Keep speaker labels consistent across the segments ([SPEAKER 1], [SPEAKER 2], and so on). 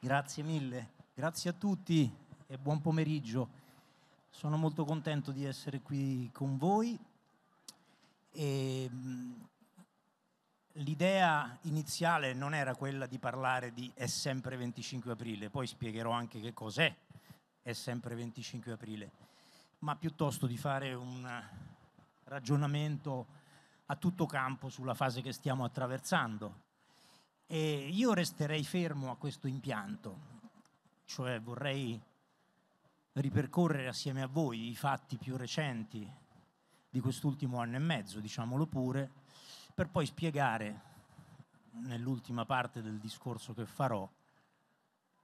[SPEAKER 1] Grazie mille, grazie a tutti e buon pomeriggio. Sono molto contento di essere qui con voi. E, ehm, l'idea iniziale non era quella di parlare di È sempre 25 aprile, poi spiegherò anche che cos'è È sempre 25 aprile, ma piuttosto di fare un ragionamento a tutto campo sulla fase che stiamo attraversando e io resterei fermo a questo impianto, cioè vorrei ripercorrere assieme a voi i fatti più recenti di quest'ultimo anno e mezzo, diciamolo pure, per poi spiegare nell'ultima parte del discorso che farò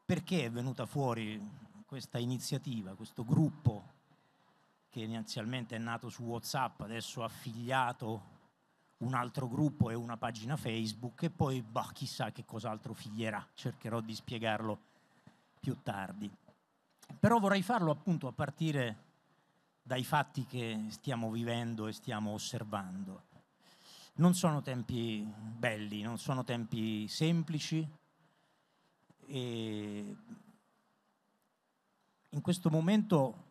[SPEAKER 1] perché è venuta fuori questa iniziativa, questo gruppo che inizialmente è nato su WhatsApp, adesso affiliato un altro gruppo e una pagina Facebook e poi boh, chissà che cos'altro figlierà, cercherò di spiegarlo più tardi. Però vorrei farlo appunto a partire dai fatti che stiamo vivendo e stiamo osservando. Non sono tempi belli, non sono tempi semplici e in questo momento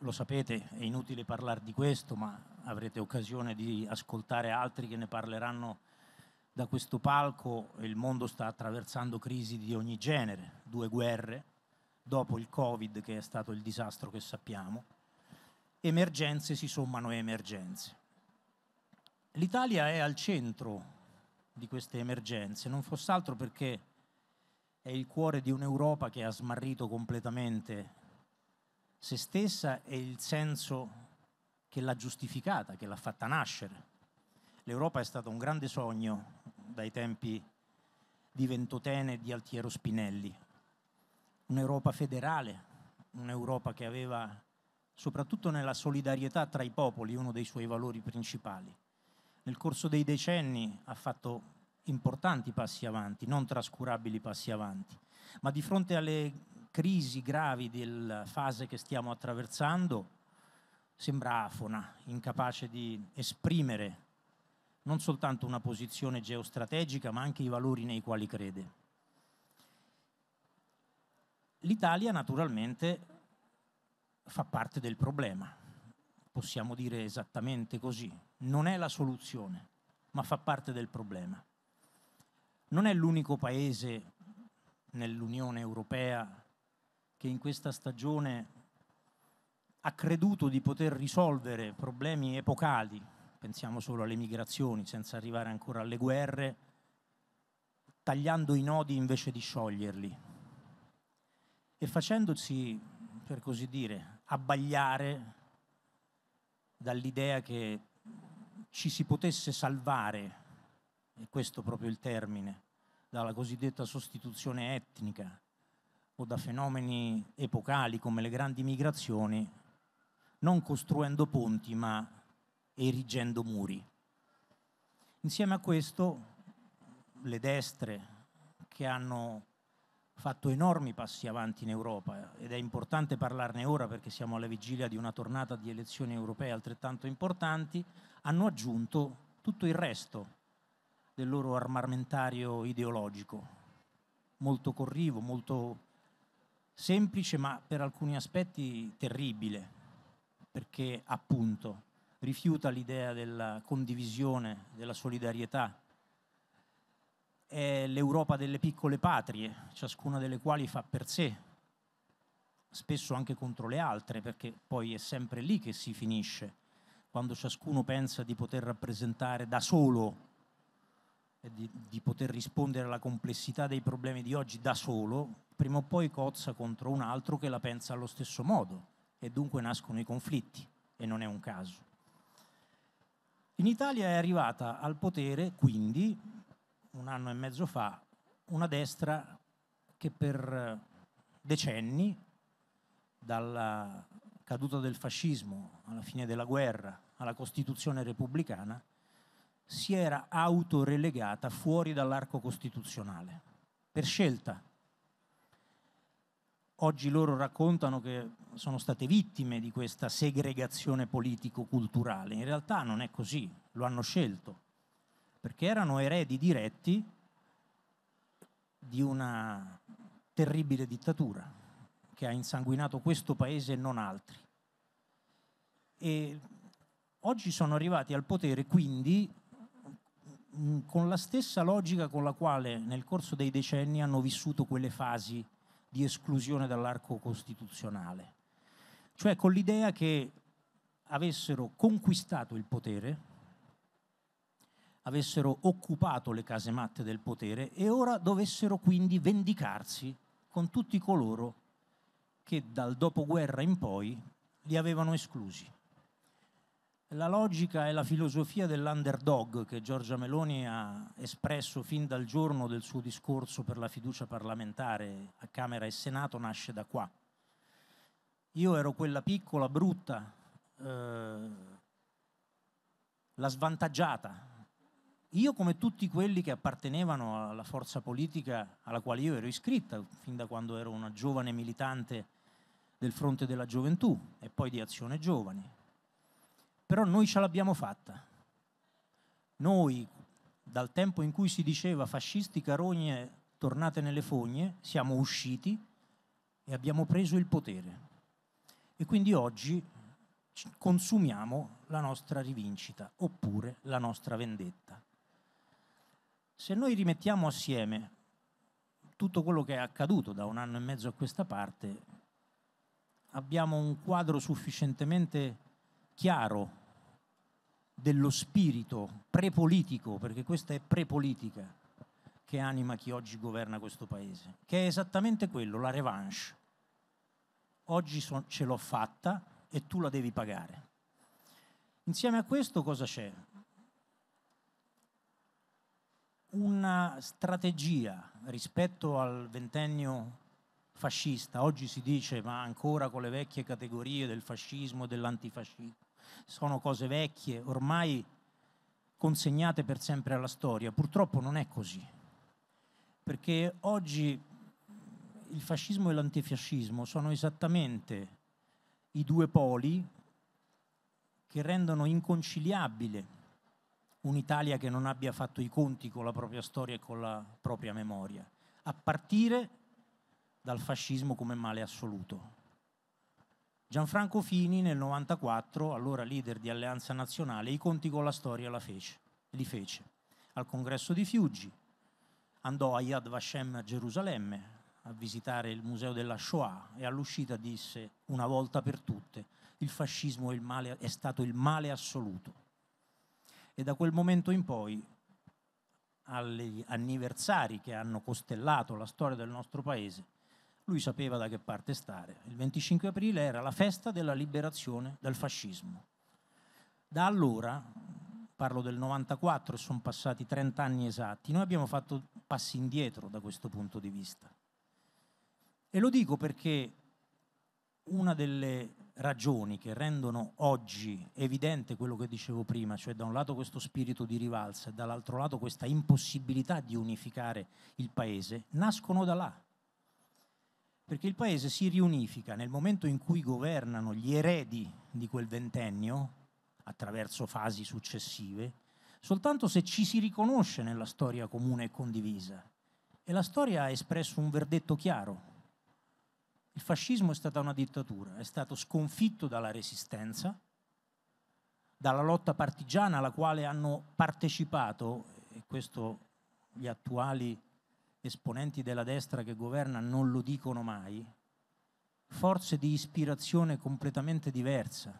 [SPEAKER 1] lo sapete, è inutile parlare di questo, ma avrete occasione di ascoltare altri che ne parleranno da questo palco. Il mondo sta attraversando crisi di ogni genere, due guerre, dopo il Covid che è stato il disastro che sappiamo, emergenze si sommano a emergenze. L'Italia è al centro di queste emergenze, non fosse altro perché è il cuore di un'Europa che ha smarrito completamente se stessa e il senso che l'ha giustificata, che l'ha fatta nascere. L'Europa è stato un grande sogno dai tempi di Ventotene e di Altiero Spinelli, un'Europa federale, un'Europa che aveva soprattutto nella solidarietà tra i popoli uno dei suoi valori principali. Nel corso dei decenni ha fatto importanti passi avanti, non trascurabili passi avanti, ma di fronte alle crisi gravi della fase che stiamo attraversando sembra afona, incapace di esprimere non soltanto una posizione geostrategica, ma anche i valori nei quali crede. L'Italia naturalmente fa parte del problema, possiamo dire esattamente così, non è la soluzione, ma fa parte del problema. Non è l'unico paese nell'Unione Europea che in questa stagione ha creduto di poter risolvere problemi epocali, pensiamo solo alle migrazioni, senza arrivare ancora alle guerre, tagliando i nodi invece di scioglierli e facendosi, per così dire, abbagliare dall'idea che ci si potesse salvare, e questo proprio il termine, dalla cosiddetta sostituzione etnica, o da fenomeni epocali come le grandi migrazioni, non costruendo ponti ma erigendo muri. Insieme a questo le destre che hanno fatto enormi passi avanti in Europa ed è importante parlarne ora perché siamo alla vigilia di una tornata di elezioni europee altrettanto importanti, hanno aggiunto tutto il resto del loro armamentario ideologico, molto corrivo, molto semplice ma per alcuni aspetti terribile, perché appunto rifiuta l'idea della condivisione, della solidarietà. È l'Europa delle piccole patrie, ciascuna delle quali fa per sé, spesso anche contro le altre, perché poi è sempre lì che si finisce, quando ciascuno pensa di poter rappresentare da solo di, di poter rispondere alla complessità dei problemi di oggi da solo, prima o poi cozza contro un altro che la pensa allo stesso modo e dunque nascono i conflitti e non è un caso. In Italia è arrivata al potere, quindi, un anno e mezzo fa, una destra che per decenni, dalla caduta del fascismo alla fine della guerra alla Costituzione repubblicana, si era autorelegata fuori dall'arco costituzionale, per scelta. Oggi loro raccontano che sono state vittime di questa segregazione politico-culturale, in realtà non è così, lo hanno scelto, perché erano eredi diretti di una terribile dittatura che ha insanguinato questo paese e non altri. E oggi sono arrivati al potere quindi Mm, con la stessa logica con la quale nel corso dei decenni hanno vissuto quelle fasi di esclusione dall'arco costituzionale, cioè con l'idea che avessero conquistato il potere, avessero occupato le casematte del potere e ora dovessero quindi vendicarsi con tutti coloro che dal dopoguerra in poi li avevano esclusi la logica e la filosofia dell'underdog che Giorgia Meloni ha espresso fin dal giorno del suo discorso per la fiducia parlamentare a Camera e Senato nasce da qua. Io ero quella piccola, brutta, eh, la svantaggiata. Io come tutti quelli che appartenevano alla forza politica alla quale io ero iscritta fin da quando ero una giovane militante del fronte della gioventù e poi di azione giovani però noi ce l'abbiamo fatta. Noi, dal tempo in cui si diceva fascisti carogne tornate nelle fogne, siamo usciti e abbiamo preso il potere. E quindi oggi consumiamo la nostra rivincita oppure la nostra vendetta. Se noi rimettiamo assieme tutto quello che è accaduto da un anno e mezzo a questa parte, abbiamo un quadro sufficientemente chiaro dello spirito prepolitico, perché questa è prepolitica, che anima chi oggi governa questo paese, che è esattamente quello, la revanche. Oggi so, ce l'ho fatta e tu la devi pagare. Insieme a questo cosa c'è? Una strategia rispetto al ventennio fascista, oggi si dice ma ancora con le vecchie categorie del fascismo e dell'antifascismo, sono cose vecchie, ormai consegnate per sempre alla storia. Purtroppo non è così, perché oggi il fascismo e l'antifascismo sono esattamente i due poli che rendono inconciliabile un'Italia che non abbia fatto i conti con la propria storia e con la propria memoria, a partire dal fascismo come male assoluto. Gianfranco Fini nel 94, allora leader di Alleanza Nazionale, i conti con la storia la fece, li fece. Al congresso di Fiuggi andò a Yad Vashem a Gerusalemme a visitare il museo della Shoah e all'uscita disse una volta per tutte il fascismo è, il male, è stato il male assoluto. E da quel momento in poi agli anniversari che hanno costellato la storia del nostro paese lui sapeva da che parte stare. Il 25 aprile era la festa della liberazione dal fascismo. Da allora, parlo del 94 e sono passati 30 anni esatti, noi abbiamo fatto passi indietro da questo punto di vista. E lo dico perché una delle ragioni che rendono oggi evidente quello che dicevo prima, cioè da un lato questo spirito di rivalsa e dall'altro lato questa impossibilità di unificare il paese, nascono da là perché il paese si riunifica nel momento in cui governano gli eredi di quel ventennio, attraverso fasi successive, soltanto se ci si riconosce nella storia comune e condivisa. E la storia ha espresso un verdetto chiaro. Il fascismo è stata una dittatura, è stato sconfitto dalla resistenza, dalla lotta partigiana alla quale hanno partecipato, e questo gli attuali esponenti della destra che governa non lo dicono mai, forze di ispirazione completamente diversa.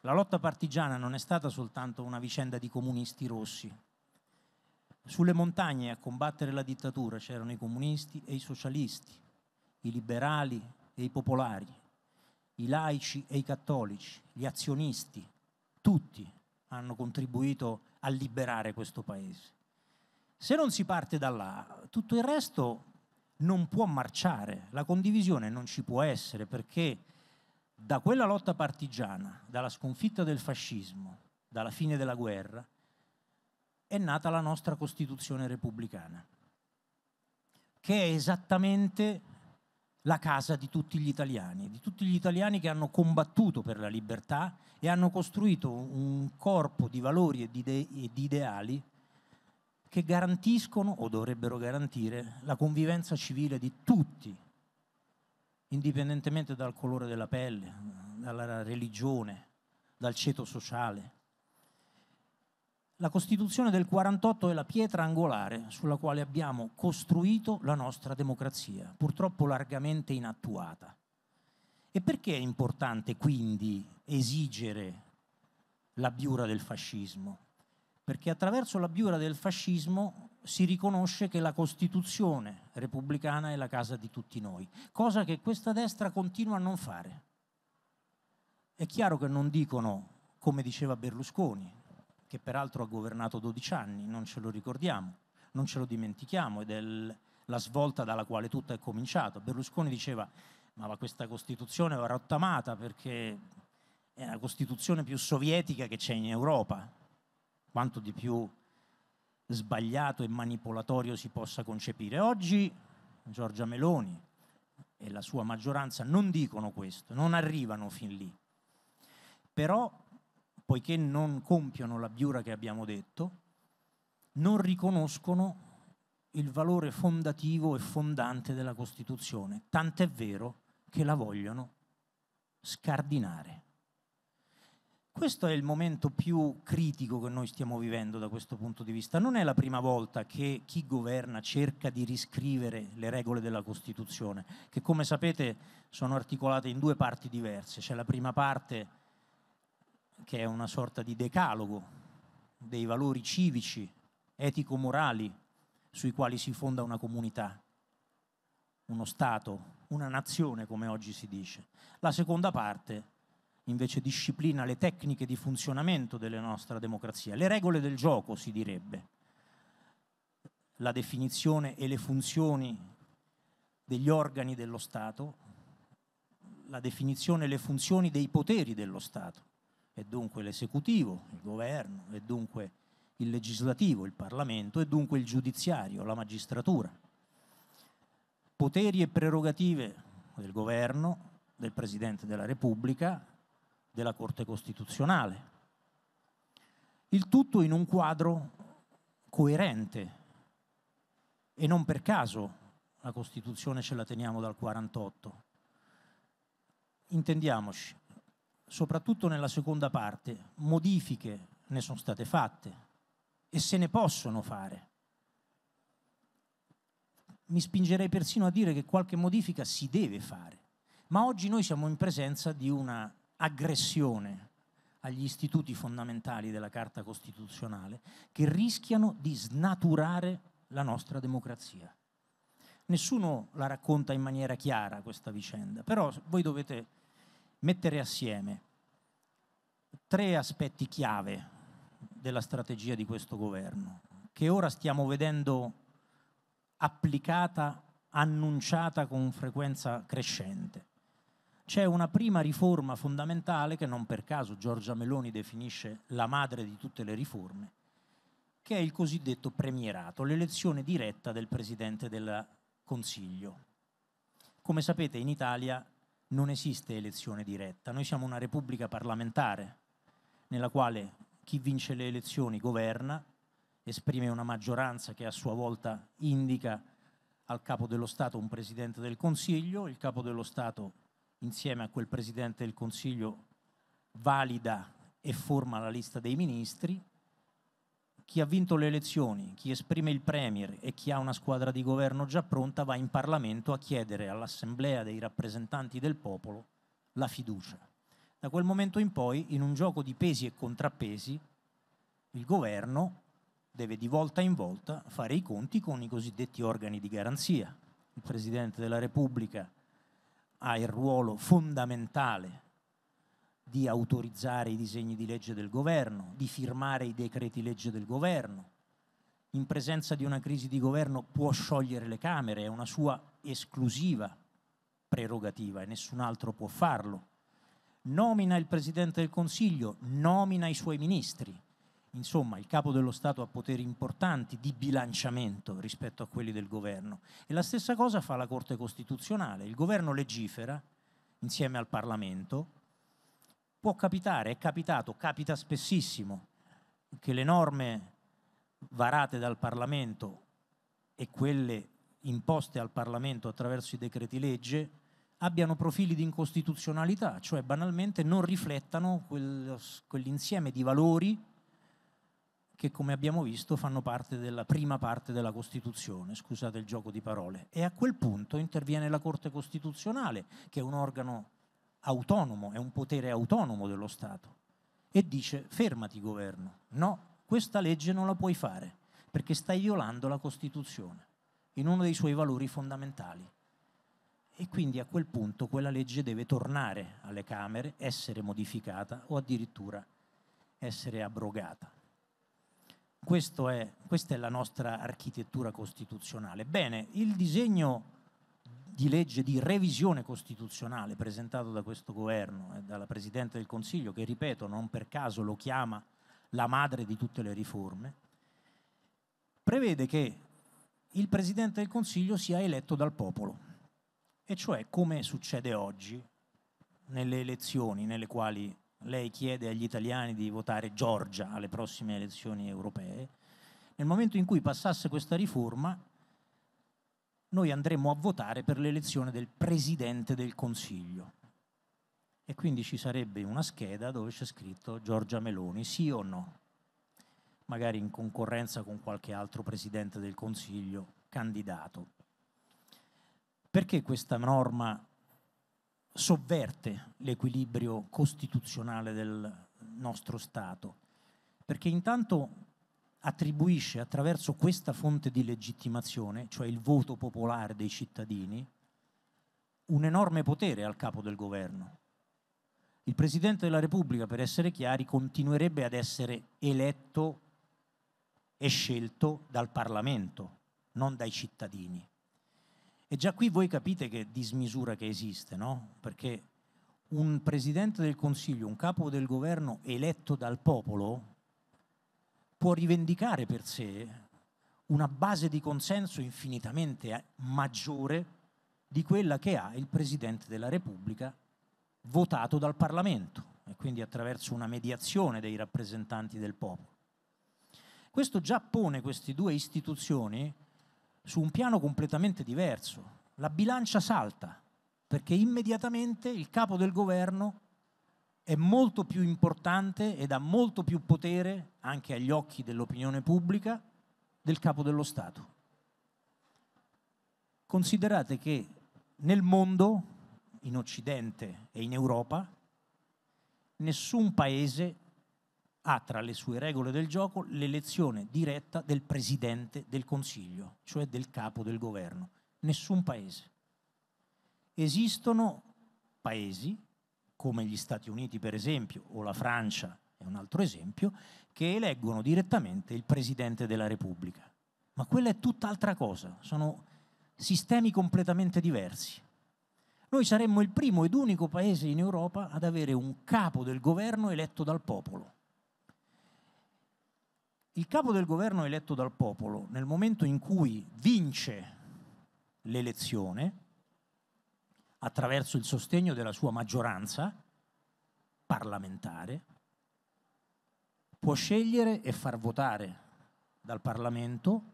[SPEAKER 1] La lotta partigiana non è stata soltanto una vicenda di comunisti rossi. Sulle montagne a combattere la dittatura c'erano i comunisti e i socialisti, i liberali e i popolari, i laici e i cattolici, gli azionisti, tutti hanno contribuito a liberare questo paese. Se non si parte da là, tutto il resto non può marciare, la condivisione non ci può essere perché da quella lotta partigiana, dalla sconfitta del fascismo, dalla fine della guerra, è nata la nostra Costituzione repubblicana, che è esattamente la casa di tutti gli italiani, di tutti gli italiani che hanno combattuto per la libertà e hanno costruito un corpo di valori e di, ide- e di ideali che garantiscono o dovrebbero garantire la convivenza civile di tutti, indipendentemente dal colore della pelle, dalla religione, dal ceto sociale. La Costituzione del 48 è la pietra angolare sulla quale abbiamo costruito la nostra democrazia, purtroppo largamente inattuata. E perché è importante quindi esigere la biura del fascismo? perché attraverso la biura del fascismo si riconosce che la Costituzione repubblicana è la casa di tutti noi, cosa che questa destra continua a non fare. È chiaro che non dicono, come diceva Berlusconi, che peraltro ha governato 12 anni, non ce lo ricordiamo, non ce lo dimentichiamo ed è la svolta dalla quale tutto è cominciato. Berlusconi diceva ma questa Costituzione va rottamata perché è la Costituzione più sovietica che c'è in Europa quanto di più sbagliato e manipolatorio si possa concepire. Oggi Giorgia Meloni e la sua maggioranza non dicono questo, non arrivano fin lì. Però, poiché non compiono la biura che abbiamo detto, non riconoscono il valore fondativo e fondante della Costituzione, tant'è vero che la vogliono scardinare. Questo è il momento più critico che noi stiamo vivendo da questo punto di vista. Non è la prima volta che chi governa cerca di riscrivere le regole della Costituzione, che come sapete sono articolate in due parti diverse. C'è la prima parte che è una sorta di decalogo dei valori civici, etico-morali sui quali si fonda una comunità, uno Stato, una nazione come oggi si dice. La seconda parte invece disciplina le tecniche di funzionamento della nostra democrazia, le regole del gioco si direbbe, la definizione e le funzioni degli organi dello Stato, la definizione e le funzioni dei poteri dello Stato, e dunque l'esecutivo, il governo, e dunque il legislativo, il Parlamento, e dunque il giudiziario, la magistratura. Poteri e prerogative del governo, del Presidente della Repubblica, della Corte Costituzionale. Il tutto in un quadro coerente e non per caso la Costituzione ce la teniamo dal 48. Intendiamoci, soprattutto nella seconda parte, modifiche ne sono state fatte e se ne possono fare. Mi spingerei persino a dire che qualche modifica si deve fare, ma oggi noi siamo in presenza di una aggressione agli istituti fondamentali della Carta Costituzionale che rischiano di snaturare la nostra democrazia. Nessuno la racconta in maniera chiara questa vicenda, però voi dovete mettere assieme tre aspetti chiave della strategia di questo governo, che ora stiamo vedendo applicata, annunciata con frequenza crescente c'è una prima riforma fondamentale che non per caso Giorgia Meloni definisce la madre di tutte le riforme, che è il cosiddetto premierato, l'elezione diretta del Presidente del Consiglio. Come sapete in Italia non esiste elezione diretta, noi siamo una repubblica parlamentare nella quale chi vince le elezioni governa, esprime una maggioranza che a sua volta indica al capo dello Stato un Presidente del Consiglio, il capo dello Stato insieme a quel Presidente del Consiglio valida e forma la lista dei ministri, chi ha vinto le elezioni, chi esprime il Premier e chi ha una squadra di governo già pronta va in Parlamento a chiedere all'Assemblea dei rappresentanti del popolo la fiducia. Da quel momento in poi, in un gioco di pesi e contrappesi, il governo deve di volta in volta fare i conti con i cosiddetti organi di garanzia. Il Presidente della Repubblica ha il ruolo fondamentale di autorizzare i disegni di legge del governo, di firmare i decreti legge del governo. In presenza di una crisi di governo può sciogliere le Camere, è una sua esclusiva prerogativa e nessun altro può farlo. Nomina il Presidente del Consiglio, nomina i suoi ministri, insomma, il capo dello Stato ha poteri importanti di bilanciamento rispetto a quelli del governo. E la stessa cosa fa la Corte Costituzionale. Il governo legifera insieme al Parlamento. Può capitare, è capitato, capita spessissimo che le norme varate dal Parlamento e quelle imposte al Parlamento attraverso i decreti legge abbiano profili di incostituzionalità, cioè banalmente non riflettano quell'insieme di valori che come abbiamo visto fanno parte della prima parte della Costituzione, scusate il gioco di parole, e a quel punto interviene la Corte Costituzionale, che è un organo autonomo, è un potere autonomo dello Stato, e dice fermati governo, no, questa legge non la puoi fare, perché stai violando la Costituzione, in uno dei suoi valori fondamentali. E quindi a quel punto quella legge deve tornare alle Camere, essere modificata o addirittura essere abrogata è, questa è la nostra architettura costituzionale. Bene, il disegno di legge di revisione costituzionale presentato da questo governo e dalla Presidente del Consiglio, che ripeto non per caso lo chiama la madre di tutte le riforme, prevede che il Presidente del Consiglio sia eletto dal popolo, e cioè come succede oggi nelle elezioni nelle quali lei chiede agli italiani di votare Giorgia alle prossime elezioni europee, nel momento in cui passasse questa riforma, noi andremo a votare per l'elezione del Presidente del Consiglio. E quindi ci sarebbe una scheda dove c'è scritto Giorgia Meloni, sì o no, magari in concorrenza con qualche altro Presidente del Consiglio candidato. Perché questa norma sovverte l'equilibrio costituzionale del nostro Stato, perché intanto attribuisce attraverso questa fonte di legittimazione, cioè il voto popolare dei cittadini, un enorme potere al capo del governo. Il Presidente della Repubblica, per essere chiari, continuerebbe ad essere eletto e scelto dal Parlamento, non dai cittadini. E già qui voi capite che dismisura che esiste, no? Perché un presidente del Consiglio, un capo del governo eletto dal popolo, può rivendicare per sé una base di consenso infinitamente maggiore di quella che ha il Presidente della Repubblica votato dal Parlamento e quindi attraverso una mediazione dei rappresentanti del popolo. Questo già pone queste due istituzioni su un piano completamente diverso. La bilancia salta perché immediatamente il capo del governo è molto più importante ed ha molto più potere, anche agli occhi dell'opinione pubblica, del capo dello Stato. Considerate che nel mondo, in Occidente e in Europa, nessun paese ha tra le sue regole del gioco l'elezione diretta del presidente del Consiglio, cioè del capo del governo. Nessun paese. Esistono paesi, come gli Stati Uniti per esempio, o la Francia è un altro esempio, che eleggono direttamente il presidente della Repubblica. Ma quella è tutt'altra cosa, sono sistemi completamente diversi. Noi saremmo il primo ed unico paese in Europa ad avere un capo del governo eletto dal popolo il capo del governo eletto dal popolo, nel momento in cui vince l'elezione, attraverso il sostegno della sua maggioranza parlamentare, può scegliere e far votare dal Parlamento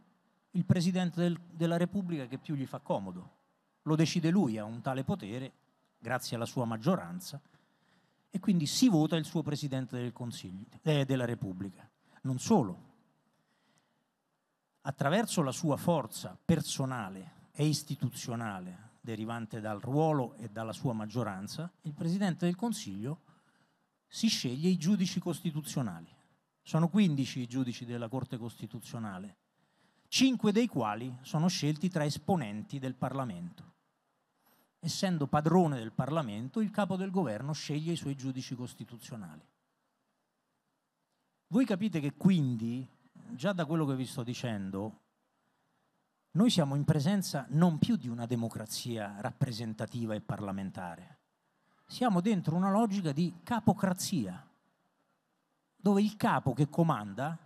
[SPEAKER 1] il Presidente del, della Repubblica che più gli fa comodo. Lo decide lui, ha un tale potere, grazie alla sua maggioranza, e quindi si vota il suo Presidente del Consiglio, eh, della Repubblica. Non solo, attraverso la sua forza personale e istituzionale derivante dal ruolo e dalla sua maggioranza, il Presidente del Consiglio si sceglie i giudici costituzionali. Sono 15 i giudici della Corte Costituzionale, 5 dei quali sono scelti tra esponenti del Parlamento. Essendo padrone del Parlamento, il capo del governo sceglie i suoi giudici costituzionali. Voi capite che quindi già da quello che vi sto dicendo, noi siamo in presenza non più di una democrazia rappresentativa e parlamentare, siamo dentro una logica di capocrazia, dove il capo che comanda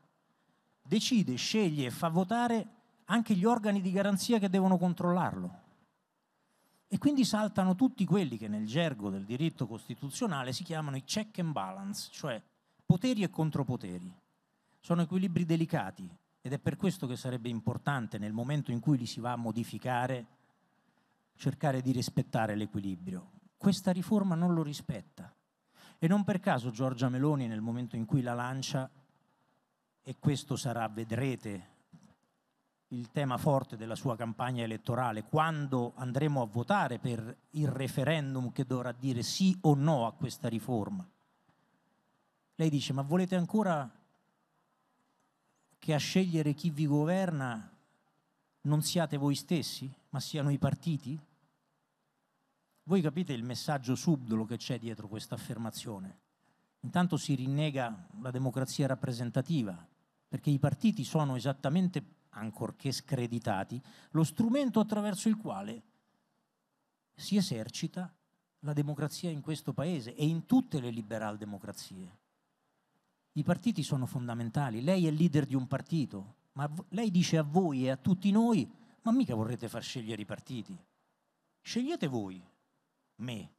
[SPEAKER 1] decide, sceglie e fa votare anche gli organi di garanzia che devono controllarlo. E quindi saltano tutti quelli che nel gergo del diritto costituzionale si chiamano i check and balance, cioè poteri e contropoteri sono equilibri delicati ed è per questo che sarebbe importante nel momento in cui li si va a modificare cercare di rispettare l'equilibrio. Questa riforma non lo rispetta e non per caso Giorgia Meloni nel momento in cui la lancia, e questo sarà, vedrete, il tema forte della sua campagna elettorale, quando andremo a votare per il referendum che dovrà dire sì o no a questa riforma. Lei dice, ma volete ancora che a scegliere chi vi governa non siate voi stessi, ma siano i partiti? Voi capite il messaggio subdolo che c'è dietro questa affermazione. Intanto si rinnega la democrazia rappresentativa, perché i partiti sono esattamente, ancorché screditati, lo strumento attraverso il quale si esercita la democrazia in questo paese e in tutte le liberal democrazie. I partiti sono fondamentali, lei è leader di un partito, ma lei dice a voi e a tutti noi, ma mica vorrete far scegliere i partiti. Scegliete voi, me,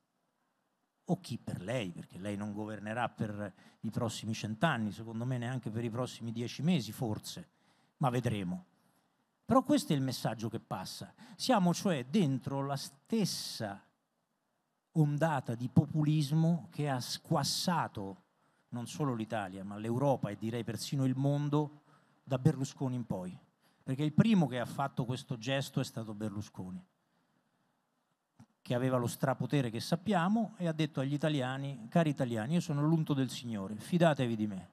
[SPEAKER 1] o chi per lei, perché lei non governerà per i prossimi cent'anni, secondo me neanche per i prossimi dieci mesi forse, ma vedremo. Però questo è il messaggio che passa. Siamo cioè dentro la stessa ondata di populismo che ha squassato non solo l'Italia, ma l'Europa e direi persino il mondo da Berlusconi in poi. Perché il primo che ha fatto questo gesto è stato Berlusconi, che aveva lo strapotere che sappiamo e ha detto agli italiani, cari italiani, io sono l'unto del Signore, fidatevi di me,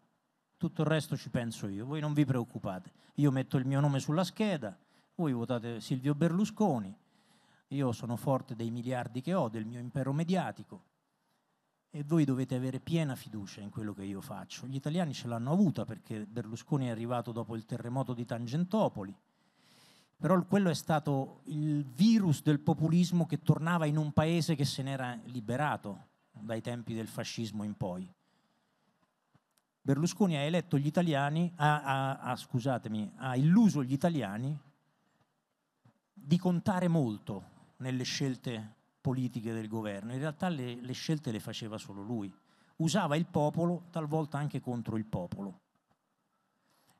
[SPEAKER 1] tutto il resto ci penso io, voi non vi preoccupate, io metto il mio nome sulla scheda, voi votate Silvio Berlusconi, io sono forte dei miliardi che ho, del mio impero mediatico, e voi dovete avere piena fiducia in quello che io faccio. Gli italiani ce l'hanno avuta perché Berlusconi è arrivato dopo il terremoto di Tangentopoli, però quello è stato il virus del populismo che tornava in un paese che se n'era liberato dai tempi del fascismo in poi. Berlusconi ha eletto gli italiani, ha, ha, ha, scusatemi, ha illuso gli italiani di contare molto nelle scelte politiche del governo, in realtà le, le scelte le faceva solo lui, usava il popolo, talvolta anche contro il popolo.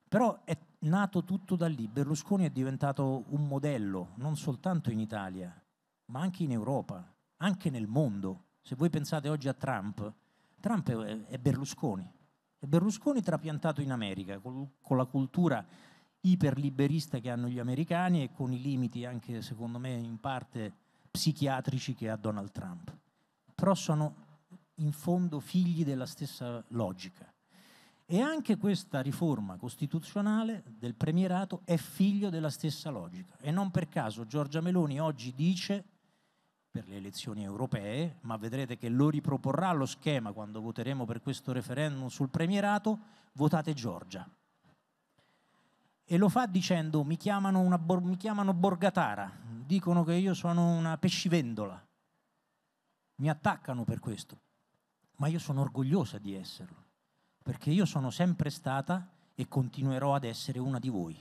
[SPEAKER 1] Però è nato tutto da lì, Berlusconi è diventato un modello, non soltanto in Italia, ma anche in Europa, anche nel mondo. Se voi pensate oggi a Trump, Trump è Berlusconi, è Berlusconi trapiantato in America, con la cultura iperliberista che hanno gli americani e con i limiti anche secondo me in parte psichiatrici che ha Donald Trump, però sono in fondo figli della stessa logica. E anche questa riforma costituzionale del premierato è figlio della stessa logica. E non per caso Giorgia Meloni oggi dice, per le elezioni europee, ma vedrete che lo riproporrà lo schema quando voteremo per questo referendum sul premierato, votate Giorgia e lo fa dicendo mi chiamano, una, mi chiamano borgatara, dicono che io sono una pescivendola, mi attaccano per questo, ma io sono orgogliosa di esserlo, perché io sono sempre stata e continuerò ad essere una di voi.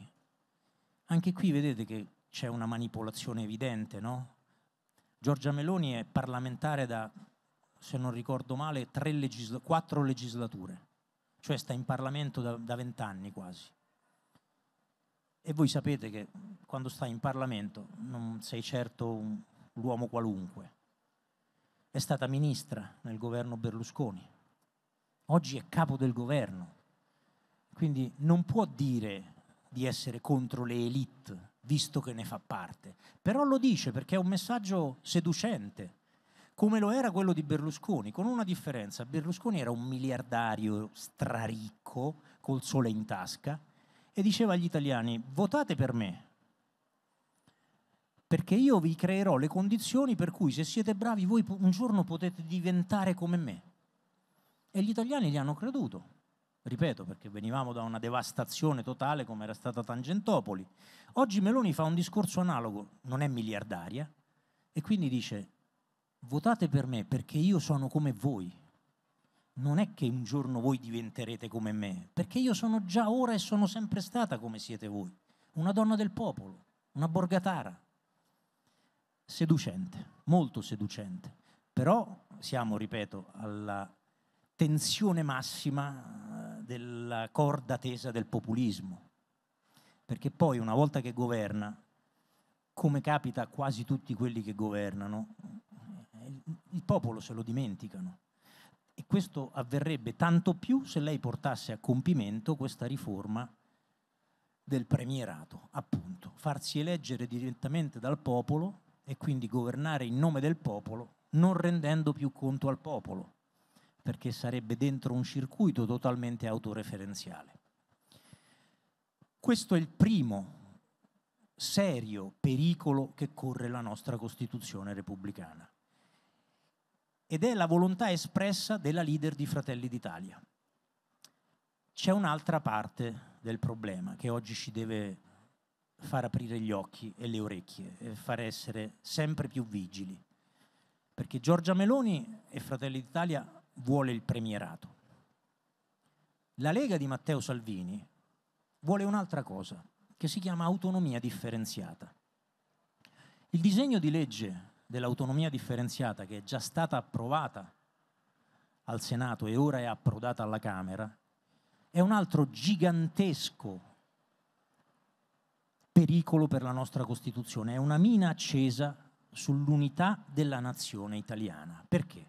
[SPEAKER 1] Anche qui vedete che c'è una manipolazione evidente, no? Giorgia Meloni è parlamentare da, se non ricordo male, legisla- quattro legislature, cioè sta in Parlamento da vent'anni quasi. E voi sapete che quando stai in Parlamento non sei certo un, l'uomo qualunque. È stata ministra nel governo Berlusconi, oggi è capo del governo, quindi non può dire di essere contro le elite, visto che ne fa parte, però lo dice perché è un messaggio seducente, come lo era quello di Berlusconi, con una differenza, Berlusconi era un miliardario straricco, col sole in tasca, e diceva agli italiani votate per me perché io vi creerò le condizioni per cui se siete bravi voi un giorno potete diventare come me. E gli italiani gli hanno creduto, ripeto, perché venivamo da una devastazione totale come era stata Tangentopoli. Oggi Meloni fa un discorso analogo, non è miliardaria, e quindi dice votate per me perché io sono come voi non è che un giorno voi diventerete come me, perché io sono già ora e sono sempre stata come siete voi, una donna del popolo, una borgatara, seducente, molto seducente, però siamo, ripeto, alla tensione massima eh, della corda tesa del populismo, perché poi una volta che governa, come capita a quasi tutti quelli che governano, eh, il popolo se lo dimenticano e questo avverrebbe tanto più se lei portasse a compimento questa riforma del premierato, appunto, farsi eleggere direttamente dal popolo e quindi governare in nome del popolo, non rendendo più conto al popolo, perché sarebbe dentro un circuito totalmente autoreferenziale. Questo è il primo serio pericolo che corre la nostra Costituzione repubblicana ed è la volontà espressa della leader di Fratelli d'Italia. C'è un'altra parte del problema che oggi ci deve far aprire gli occhi e le orecchie e far essere sempre più vigili, perché Giorgia Meloni e Fratelli d'Italia vuole il premierato. La Lega di Matteo Salvini vuole un'altra cosa, che si chiama autonomia differenziata. Il disegno di legge dell'autonomia differenziata che è già stata approvata al Senato e ora è approdata alla Camera, è un altro gigantesco pericolo per la nostra Costituzione, è una mina accesa sull'unità della nazione italiana. Perché?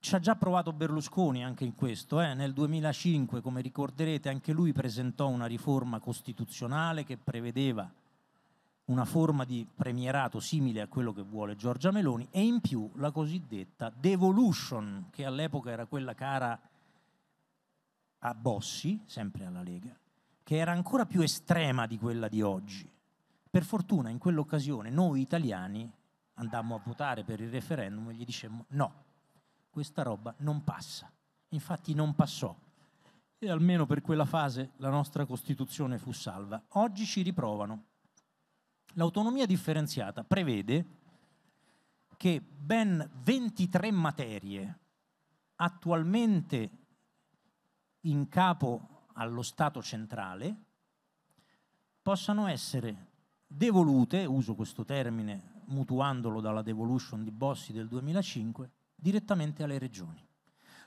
[SPEAKER 1] Ci ha già provato Berlusconi anche in questo. Eh? Nel 2005, come ricorderete, anche lui presentò una riforma costituzionale che prevedeva una forma di premierato simile a quello che vuole Giorgia Meloni e in più la cosiddetta devolution, che all'epoca era quella cara a Bossi, sempre alla Lega, che era ancora più estrema di quella di oggi. Per fortuna in quell'occasione noi italiani andammo a votare per il referendum e gli dicemmo no, questa roba non passa. Infatti non passò. E almeno per quella fase la nostra Costituzione fu salva. Oggi ci riprovano L'autonomia differenziata prevede che ben 23 materie attualmente in capo allo Stato centrale possano essere devolute, uso questo termine mutuandolo dalla devolution di Bossi del 2005, direttamente alle regioni.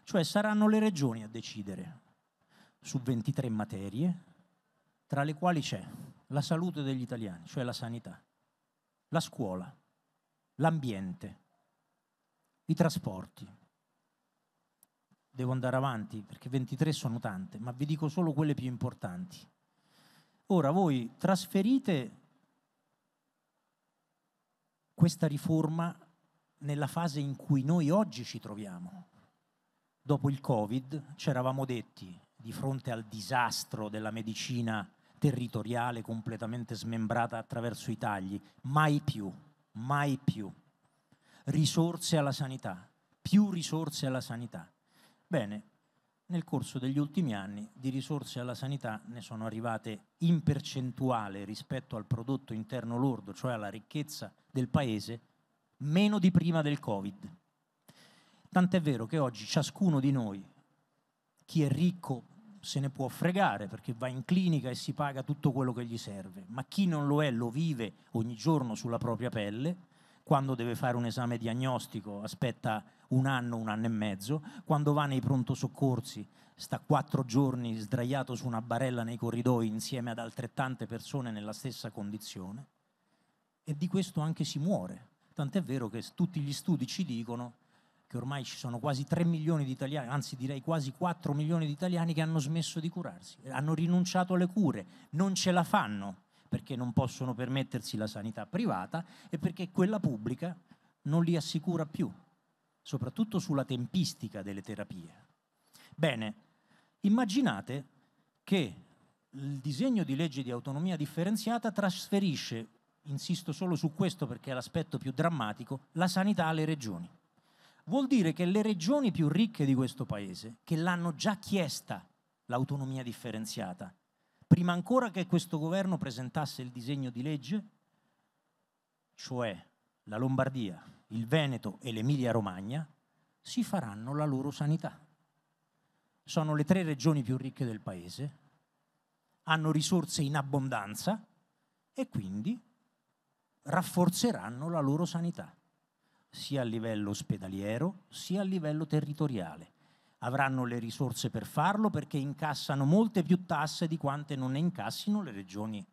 [SPEAKER 1] Cioè saranno le regioni a decidere su 23 materie, tra le quali c'è la salute degli italiani, cioè la sanità, la scuola, l'ambiente, i trasporti. Devo andare avanti perché 23 sono tante, ma vi dico solo quelle più importanti. Ora voi trasferite questa riforma nella fase in cui noi oggi ci troviamo. Dopo il Covid ci eravamo detti, di fronte al disastro della medicina territoriale completamente smembrata attraverso i tagli. Mai più, mai più. Risorse alla sanità, più risorse alla sanità. Bene, nel corso degli ultimi anni di risorse alla sanità ne sono arrivate in percentuale rispetto al prodotto interno lordo, cioè alla ricchezza del Paese, meno di prima del Covid. Tant'è vero che oggi ciascuno di noi, chi è ricco se ne può fregare perché va in clinica e si paga tutto quello che gli serve, ma chi non lo è lo vive ogni giorno sulla propria pelle, quando deve fare un esame diagnostico aspetta un anno, un anno e mezzo, quando va nei pronto soccorsi sta quattro giorni sdraiato su una barella nei corridoi insieme ad altrettante persone nella stessa condizione e di questo anche si muore. Tant'è vero che tutti gli studi ci dicono che ormai ci sono quasi 3 milioni di italiani, anzi direi quasi 4 milioni di italiani che hanno smesso di curarsi, hanno rinunciato alle cure, non ce la fanno perché non possono permettersi la sanità privata e perché quella pubblica non li assicura più, soprattutto sulla tempistica delle terapie. Bene, immaginate che il disegno di legge di autonomia differenziata trasferisce, insisto solo su questo perché è l'aspetto più drammatico, la sanità alle regioni vuol dire che le regioni più ricche di questo paese, che l'hanno già chiesta l'autonomia differenziata, prima ancora che questo governo presentasse il disegno di legge, cioè la Lombardia, il Veneto e l'Emilia Romagna, si faranno la loro sanità. Sono le tre regioni più ricche del paese, hanno risorse in abbondanza e quindi rafforzeranno la loro sanità sia a livello ospedaliero sia a livello territoriale. Avranno le risorse per farlo perché incassano molte più tasse di quante non ne incassino le regioni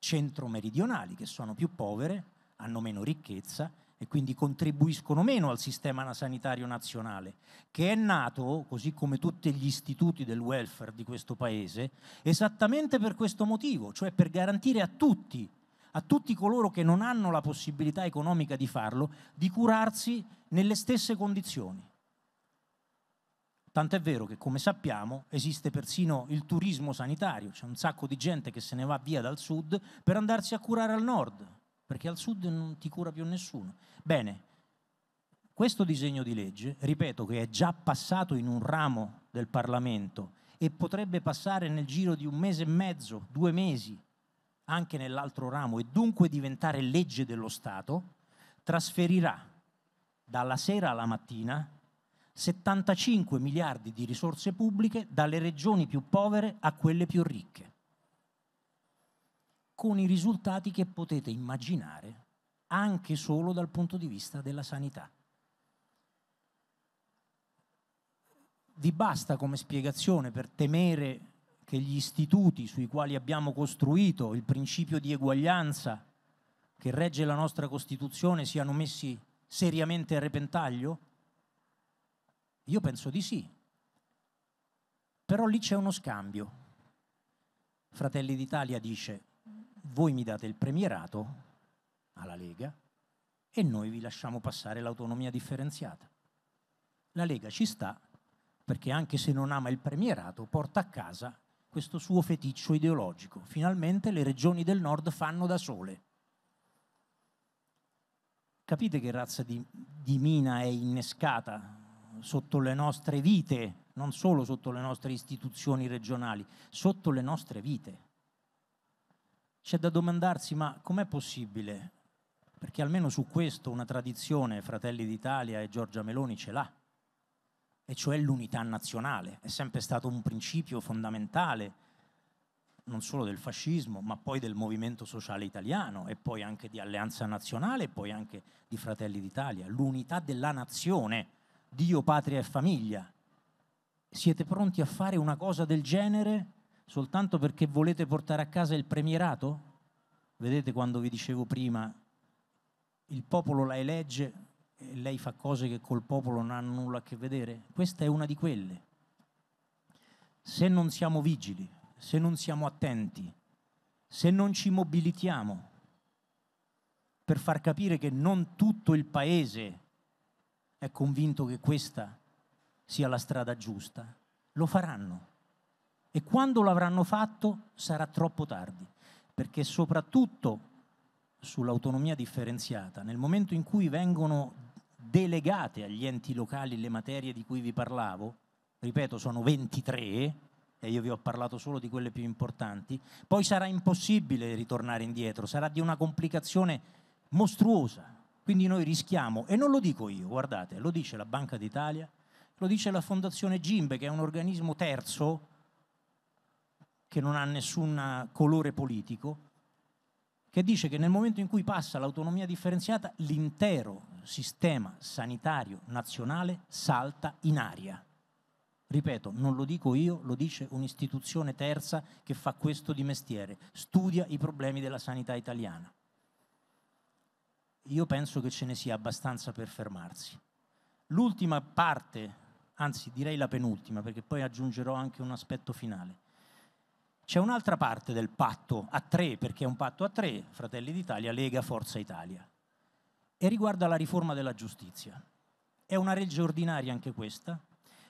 [SPEAKER 1] centro-meridionali, che sono più povere, hanno meno ricchezza e quindi contribuiscono meno al sistema sanitario nazionale, che è nato, così come tutti gli istituti del welfare di questo Paese, esattamente per questo motivo, cioè per garantire a tutti a tutti coloro che non hanno la possibilità economica di farlo, di curarsi nelle stesse condizioni. Tant'è vero che, come sappiamo, esiste persino il turismo sanitario, c'è un sacco di gente che se ne va via dal sud per andarsi a curare al nord, perché al sud non ti cura più nessuno. Bene, questo disegno di legge, ripeto, che è già passato in un ramo del Parlamento e potrebbe passare nel giro di un mese e mezzo, due mesi, anche nell'altro ramo e dunque diventare legge dello Stato, trasferirà dalla sera alla mattina 75 miliardi di risorse pubbliche dalle regioni più povere a quelle più ricche, con i risultati che potete immaginare anche solo dal punto di vista della sanità. Vi basta come spiegazione per temere che gli istituti sui quali abbiamo costruito il principio di eguaglianza che regge la nostra Costituzione siano messi seriamente a repentaglio? Io penso di sì. Però lì c'è uno scambio. Fratelli d'Italia dice, voi mi date il premierato alla Lega e noi vi lasciamo passare l'autonomia differenziata. La Lega ci sta perché anche se non ama il premierato porta a casa questo suo feticcio ideologico. Finalmente le regioni del nord fanno da sole. Capite che razza di, di mina è innescata sotto le nostre vite, non solo sotto le nostre istituzioni regionali, sotto le nostre vite. C'è da domandarsi, ma com'è possibile? Perché almeno su questo una tradizione, Fratelli d'Italia e Giorgia Meloni ce l'ha e cioè l'unità nazionale. È sempre stato un principio fondamentale non solo del fascismo, ma poi del movimento sociale italiano e poi anche di Alleanza Nazionale e poi anche di Fratelli d'Italia, l'unità della nazione, Dio, patria e famiglia. Siete pronti a fare una cosa del genere soltanto perché volete portare a casa il premierato? Vedete quando vi dicevo prima, il popolo la elegge lei fa cose che col popolo non hanno nulla a che vedere? Questa è una di quelle. Se non siamo vigili, se non siamo attenti, se non ci mobilitiamo per far capire che non tutto il Paese è convinto che questa sia la strada giusta, lo faranno. E quando l'avranno fatto sarà troppo tardi, perché soprattutto sull'autonomia differenziata, nel momento in cui vengono delegate agli enti locali le materie di cui vi parlavo, ripeto sono 23 e io vi ho parlato solo di quelle più importanti, poi sarà impossibile ritornare indietro, sarà di una complicazione mostruosa. Quindi noi rischiamo, e non lo dico io, guardate, lo dice la Banca d'Italia, lo dice la Fondazione Gimbe, che è un organismo terzo che non ha nessun colore politico, che dice che nel momento in cui passa l'autonomia differenziata, l'intero sistema sanitario nazionale salta in aria. Ripeto, non lo dico io, lo dice un'istituzione terza che fa questo di mestiere, studia i problemi della sanità italiana. Io penso che ce ne sia abbastanza per fermarsi. L'ultima parte, anzi direi la penultima, perché poi aggiungerò anche un aspetto finale. C'è un'altra parte del patto a tre, perché è un patto a tre, Fratelli d'Italia, Lega, Forza Italia e riguarda la riforma della giustizia. È una legge ordinaria anche questa,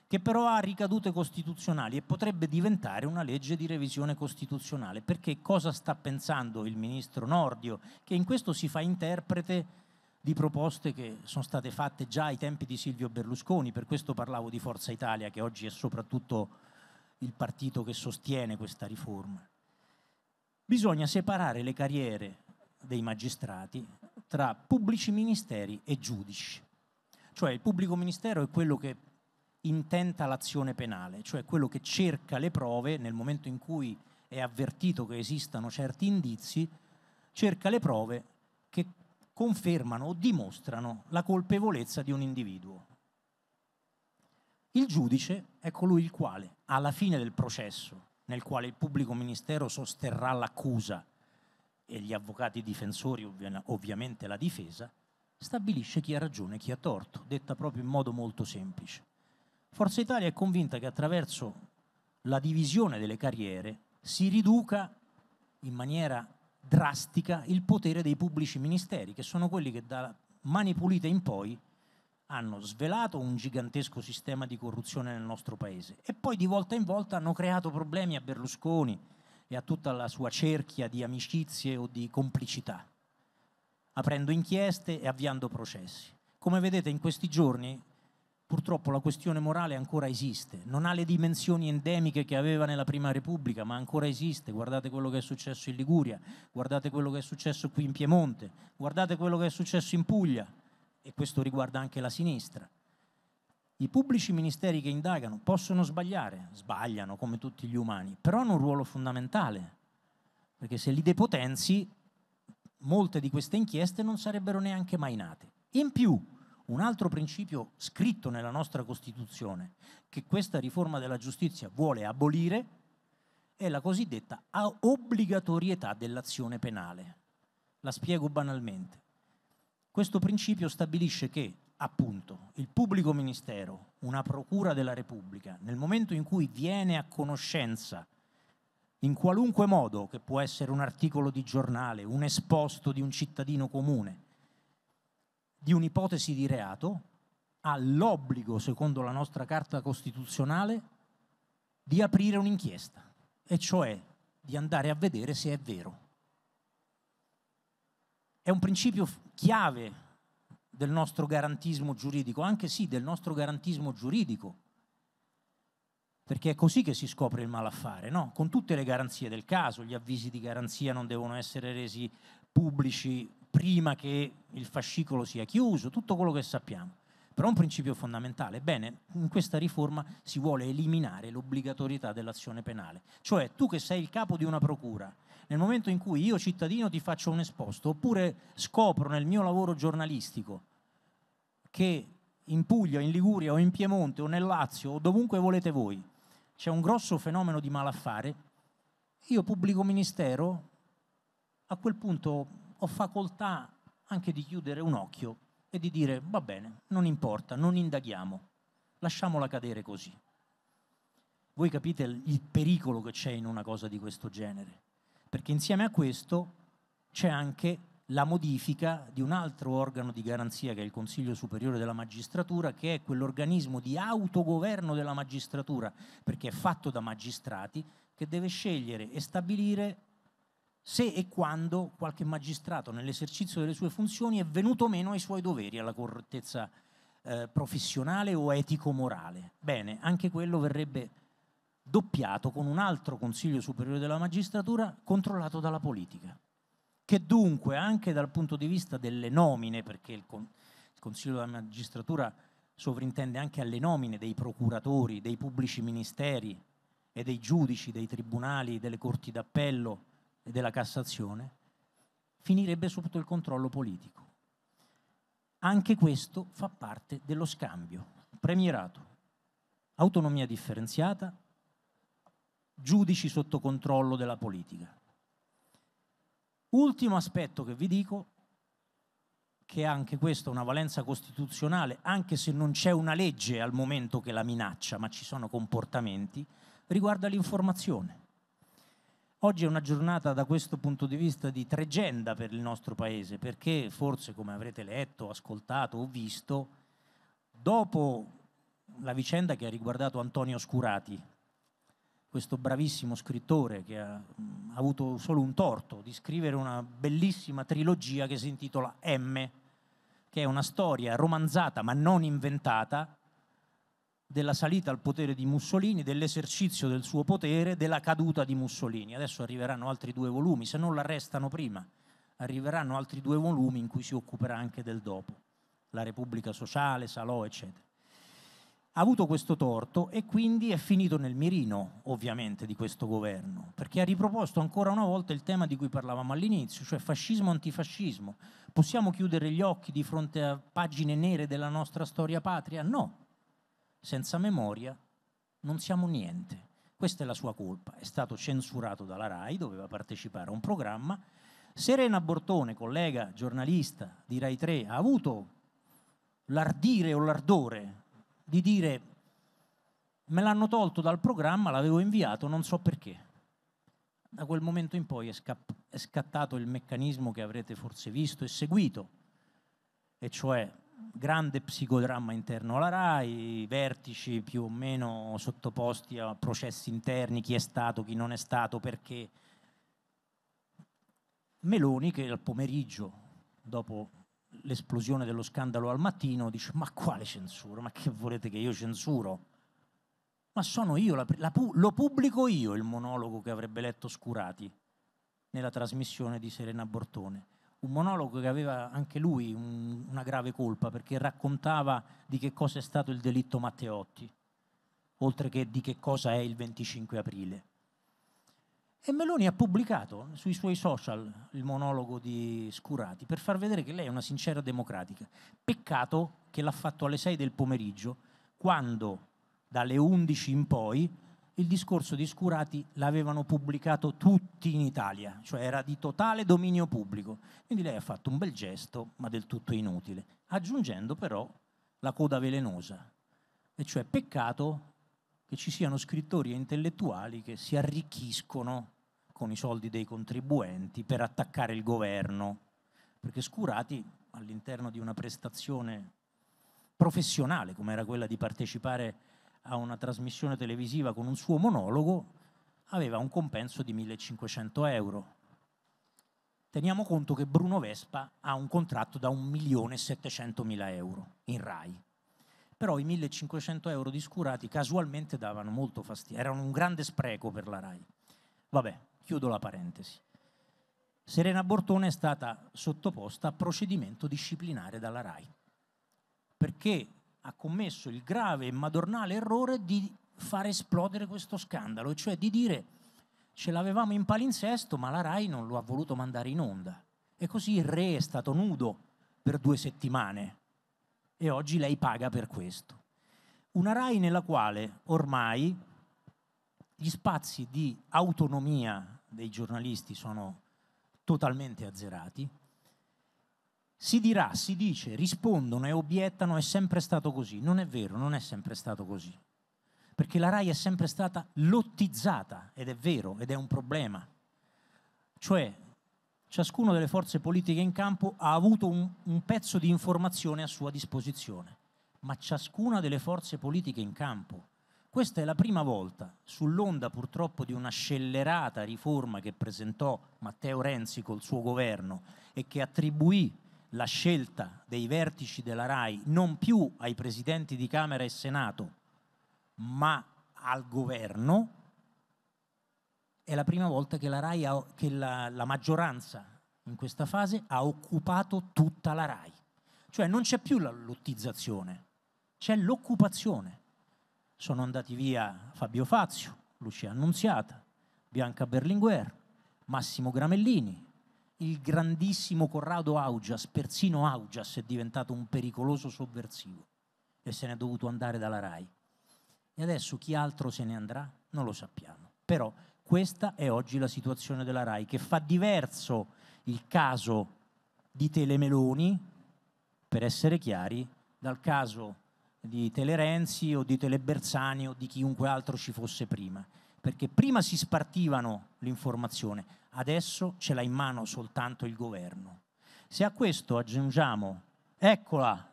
[SPEAKER 1] che però ha ricadute costituzionali e potrebbe diventare una legge di revisione costituzionale, perché cosa sta pensando il ministro Nordio, che in questo si fa interprete di proposte che sono state fatte già ai tempi di Silvio Berlusconi, per questo parlavo di Forza Italia, che oggi è soprattutto il partito che sostiene questa riforma. Bisogna separare le carriere dei magistrati tra pubblici ministeri e giudici. Cioè il pubblico ministero è quello che intenta l'azione penale, cioè quello che cerca le prove nel momento in cui è avvertito che esistano certi indizi, cerca le prove che confermano o dimostrano la colpevolezza di un individuo. Il giudice è colui il quale, alla fine del processo, nel quale il pubblico ministero sosterrà l'accusa e gli avvocati difensori, ovvia, ovviamente la difesa, stabilisce chi ha ragione e chi ha torto, detta proprio in modo molto semplice. Forza Italia è convinta che attraverso la divisione delle carriere si riduca in maniera drastica il potere dei pubblici ministeri, che sono quelli che da mani pulite in poi hanno svelato un gigantesco sistema di corruzione nel nostro paese e poi di volta in volta hanno creato problemi a Berlusconi, e a tutta la sua cerchia di amicizie o di complicità, aprendo inchieste e avviando processi. Come vedete in questi giorni purtroppo la questione morale ancora esiste, non ha le dimensioni endemiche che aveva nella Prima Repubblica, ma ancora esiste. Guardate quello che è successo in Liguria, guardate quello che è successo qui in Piemonte, guardate quello che è successo in Puglia e questo riguarda anche la sinistra. I pubblici ministeri che indagano possono sbagliare, sbagliano come tutti gli umani, però hanno un ruolo fondamentale, perché se li depotenzi molte di queste inchieste non sarebbero neanche mai nate. In più, un altro principio scritto nella nostra Costituzione, che questa riforma della giustizia vuole abolire, è la cosiddetta obbligatorietà dell'azione penale. La spiego banalmente. Questo principio stabilisce che appunto il pubblico ministero, una procura della Repubblica, nel momento in cui viene a conoscenza in qualunque modo, che può essere un articolo di giornale, un esposto di un cittadino comune, di un'ipotesi di reato, ha l'obbligo, secondo la nostra Carta Costituzionale, di aprire un'inchiesta, e cioè di andare a vedere se è vero. È un principio chiave del nostro garantismo giuridico, anche sì del nostro garantismo giuridico, perché è così che si scopre il malaffare, no? con tutte le garanzie del caso, gli avvisi di garanzia non devono essere resi pubblici prima che il fascicolo sia chiuso, tutto quello che sappiamo. Però è un principio fondamentale. Bene, in questa riforma si vuole eliminare l'obbligatorietà dell'azione penale. Cioè tu che sei il capo di una procura nel momento in cui io cittadino ti faccio un esposto, oppure scopro nel mio lavoro giornalistico che in Puglia, in Liguria o in Piemonte o nel Lazio o dovunque volete voi c'è un grosso fenomeno di malaffare, io pubblico ministero, a quel punto ho facoltà anche di chiudere un occhio e di dire va bene, non importa, non indaghiamo, lasciamola cadere così. Voi capite il pericolo che c'è in una cosa di questo genere perché insieme a questo c'è anche la modifica di un altro organo di garanzia che è il Consiglio Superiore della Magistratura, che è quell'organismo di autogoverno della magistratura, perché è fatto da magistrati, che deve scegliere e stabilire se e quando qualche magistrato nell'esercizio delle sue funzioni è venuto meno ai suoi doveri, alla correttezza eh, professionale o etico-morale. Bene, anche quello verrebbe doppiato con un altro Consiglio Superiore della Magistratura controllato dalla politica, che dunque anche dal punto di vista delle nomine, perché il, con- il Consiglio della Magistratura sovrintende anche alle nomine dei procuratori, dei pubblici ministeri e dei giudici, dei tribunali, delle corti d'appello e della Cassazione, finirebbe sotto il controllo politico. Anche questo fa parte dello scambio, premierato, autonomia differenziata giudici sotto controllo della politica. Ultimo aspetto che vi dico, che anche questa una valenza costituzionale, anche se non c'è una legge al momento che la minaccia, ma ci sono comportamenti, riguarda l'informazione. Oggi è una giornata da questo punto di vista di tregenda per il nostro Paese, perché forse come avrete letto, ascoltato o visto, dopo la vicenda che ha riguardato Antonio Scurati, questo bravissimo scrittore che ha, ha mm, avuto solo un torto di scrivere una bellissima trilogia che si intitola M, che è una storia romanzata ma non inventata della salita al potere di Mussolini, dell'esercizio del suo potere, della caduta di Mussolini. Adesso arriveranno altri due volumi, se non l'arrestano prima, arriveranno altri due volumi in cui si occuperà anche del dopo, la Repubblica Sociale, Salò, eccetera ha avuto questo torto e quindi è finito nel mirino, ovviamente, di questo governo, perché ha riproposto ancora una volta il tema di cui parlavamo all'inizio, cioè fascismo-antifascismo. Possiamo chiudere gli occhi di fronte a pagine nere della nostra storia patria? No. Senza memoria non siamo niente. Questa è la sua colpa. È stato censurato dalla RAI, doveva partecipare a un programma. Serena Bortone, collega giornalista di RAI 3, ha avuto l'ardire o l'ardore di dire me l'hanno tolto dal programma, l'avevo inviato, non so perché. Da quel momento in poi è, scapp- è scattato il meccanismo che avrete forse visto e seguito, e cioè grande psicodramma interno alla RAI, vertici più o meno sottoposti a processi interni, chi è stato, chi non è stato, perché Meloni che al pomeriggio, dopo l'esplosione dello scandalo al mattino, dice ma quale censura? Ma che volete che io censuro? Ma sono io, la, la, lo pubblico io il monologo che avrebbe letto Scurati nella trasmissione di Serena Bortone. Un monologo che aveva anche lui un, una grave colpa perché raccontava di che cosa è stato il delitto Matteotti, oltre che di che cosa è il 25 aprile. E Meloni ha pubblicato sui suoi social il monologo di Scurati per far vedere che lei è una sincera democratica. Peccato che l'ha fatto alle 6 del pomeriggio, quando dalle 11 in poi il discorso di Scurati l'avevano pubblicato tutti in Italia, cioè era di totale dominio pubblico. Quindi lei ha fatto un bel gesto, ma del tutto inutile, aggiungendo però la coda velenosa, e cioè peccato che ci siano scrittori e intellettuali che si arricchiscono con i soldi dei contribuenti per attaccare il governo, perché Scurati all'interno di una prestazione professionale come era quella di partecipare a una trasmissione televisiva con un suo monologo, aveva un compenso di 1500 euro. Teniamo conto che Bruno Vespa ha un contratto da 1.700.000 euro in RAI. Però i 1.500 euro di Scurati casualmente davano molto fastidio, erano un grande spreco per la RAI. Vabbè, Chiudo la parentesi. Serena Bortone è stata sottoposta a procedimento disciplinare dalla RAI perché ha commesso il grave e madornale errore di far esplodere questo scandalo, cioè di dire ce l'avevamo in palinsesto ma la RAI non lo ha voluto mandare in onda. E così il re è stato nudo per due settimane e oggi lei paga per questo. Una RAI nella quale ormai gli spazi di autonomia dei giornalisti sono totalmente azzerati, si dirà, si dice, rispondono e obiettano è sempre stato così. Non è vero, non è sempre stato così. Perché la RAI è sempre stata lottizzata ed è vero ed è un problema. Cioè, ciascuna delle forze politiche in campo ha avuto un, un pezzo di informazione a sua disposizione, ma ciascuna delle forze politiche in campo questa è la prima volta, sull'onda purtroppo di una scellerata riforma che presentò Matteo Renzi col suo governo e che attribuì la scelta dei vertici della RAI non più ai presidenti di Camera e Senato, ma al governo, è la prima volta che la, RAI ha, che la, la maggioranza in questa fase ha occupato tutta la RAI. Cioè non c'è più la lottizzazione, c'è l'occupazione sono andati via Fabio Fazio, Lucia Annunziata, Bianca Berlinguer, Massimo Gramellini, il grandissimo Corrado Augias, persino Augias è diventato un pericoloso sovversivo e se ne è dovuto andare dalla RAI. E adesso chi altro se ne andrà? Non lo sappiamo. Però questa è oggi la situazione della RAI, che fa diverso il caso di Telemeloni, per essere chiari, dal caso di Telerenzi o di Telebersani o di chiunque altro ci fosse prima, perché prima si spartivano l'informazione, adesso ce l'ha in mano soltanto il governo. Se a questo aggiungiamo, eccola,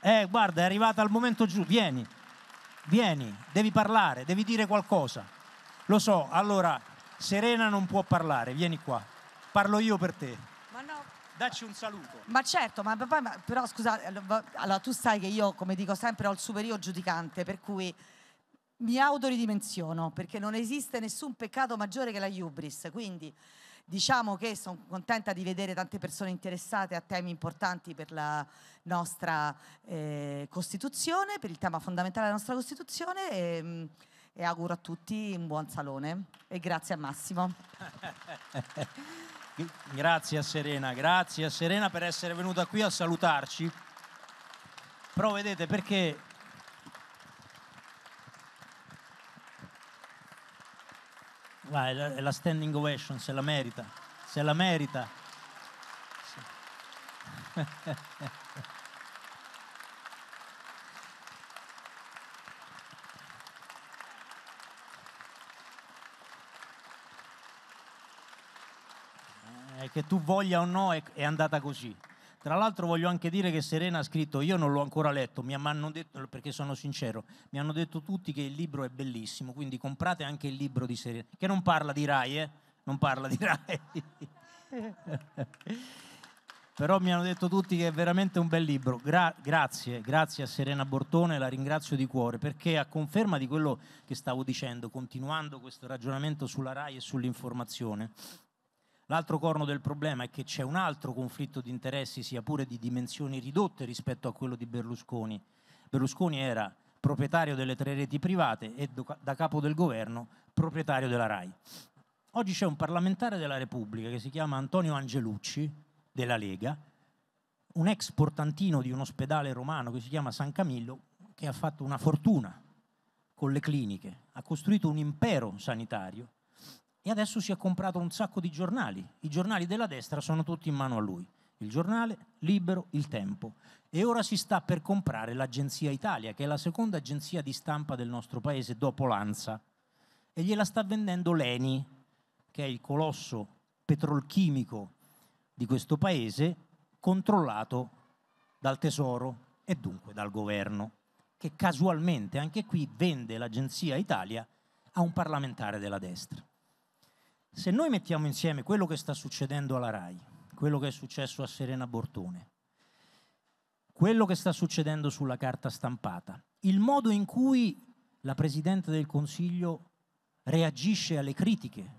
[SPEAKER 1] eh, guarda, è arrivata al momento giù, vieni, vieni, devi parlare, devi dire qualcosa. Lo so, allora, Serena non può parlare, vieni qua, parlo io per te. Dacci un saluto. Ma certo, ma, ma, però scusa, allora, tu sai che io, come dico sempre, ho il superiore giudicante, per cui mi autoridimensiono, perché non esiste nessun peccato maggiore che la Iubris. quindi diciamo che sono contenta di vedere tante persone interessate a temi importanti per la nostra eh, Costituzione, per il tema fondamentale della nostra Costituzione e, ehm, e auguro a tutti un buon salone e grazie a Massimo. Grazie a Serena, grazie a Serena per essere venuta qui a salutarci. Però vedete perché Vai, la, la standing ovation se la merita, se la merita. che tu voglia o no è, andata così. Tra l'altro voglio anche dire che Serena ha scritto, io non l'ho ancora letto, mi hanno detto, perché sono sincero, mi hanno detto tutti che il libro è bellissimo, quindi comprate anche il libro di Serena, che non parla di Rai, eh? non parla di Rai. Però mi hanno detto tutti che è veramente un bel libro. Gra- grazie, grazie a Serena Bortone, la ringrazio di cuore perché a conferma di quello che stavo dicendo, continuando questo ragionamento sulla RAI e sull'informazione, L'altro corno del problema è che c'è un altro conflitto di interessi, sia pure di dimensioni ridotte rispetto a quello di Berlusconi. Berlusconi era proprietario delle tre reti private e da capo del governo proprietario della RAI. Oggi c'è un parlamentare della Repubblica che si chiama Antonio Angelucci della Lega, un ex portantino di un ospedale romano che si chiama San Camillo, che ha fatto una fortuna con le cliniche, ha costruito un impero sanitario e adesso si è comprato un sacco di giornali. I giornali della destra sono tutti in mano a lui. Il giornale, libero, il tempo. E ora si sta per comprare l'Agenzia Italia, che è la seconda agenzia di stampa del nostro paese dopo Lanza. E gliela sta vendendo Leni, che è il colosso petrolchimico di questo paese, controllato dal tesoro e dunque dal governo, che casualmente anche qui vende l'Agenzia Italia a un parlamentare della destra. Se noi mettiamo insieme quello che sta succedendo alla RAI, quello che è successo a Serena Bortone, quello che sta succedendo sulla carta stampata, il modo in cui la Presidente del Consiglio reagisce alle critiche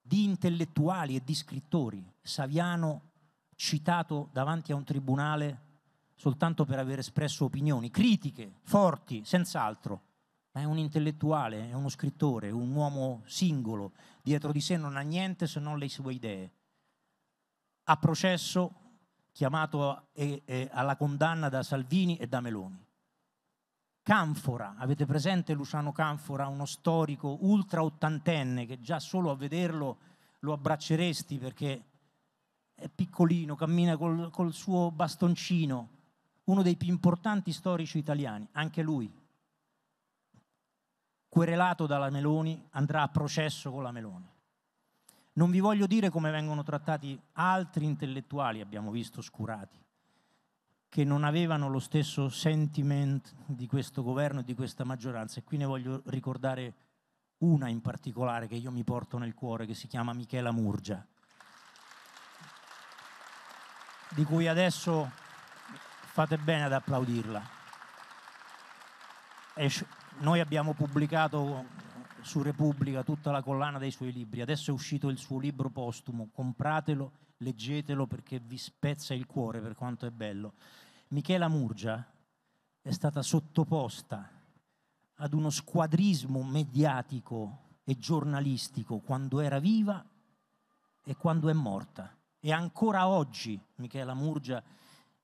[SPEAKER 1] di intellettuali e di scrittori, Saviano citato davanti a un tribunale soltanto per aver espresso opinioni, critiche, forti, senz'altro, ma è un intellettuale, è uno scrittore, un uomo singolo, dietro di sé non ha niente se non le sue idee. A processo chiamato e, e alla condanna da Salvini e da Meloni. Canfora, avete presente Luciano Canfora, uno storico ultra ottantenne che già solo a vederlo lo abbracceresti perché è piccolino, cammina col, col suo bastoncino, uno dei più importanti storici italiani, anche lui querelato dalla Meloni, andrà a processo con la Meloni. Non vi voglio dire come vengono trattati altri intellettuali, abbiamo visto scurati, che non avevano lo stesso sentiment di questo governo e di questa maggioranza. E qui ne voglio ricordare una in particolare che io mi porto nel cuore, che si chiama Michela Murgia, di cui adesso fate bene ad applaudirla. È noi abbiamo pubblicato su Repubblica tutta la collana dei suoi libri, adesso è uscito il suo libro postumo, compratelo, leggetelo perché vi spezza il cuore per quanto è bello. Michela Murgia è stata sottoposta ad uno squadrismo mediatico e giornalistico quando era viva e quando è morta. E ancora oggi Michela Murgia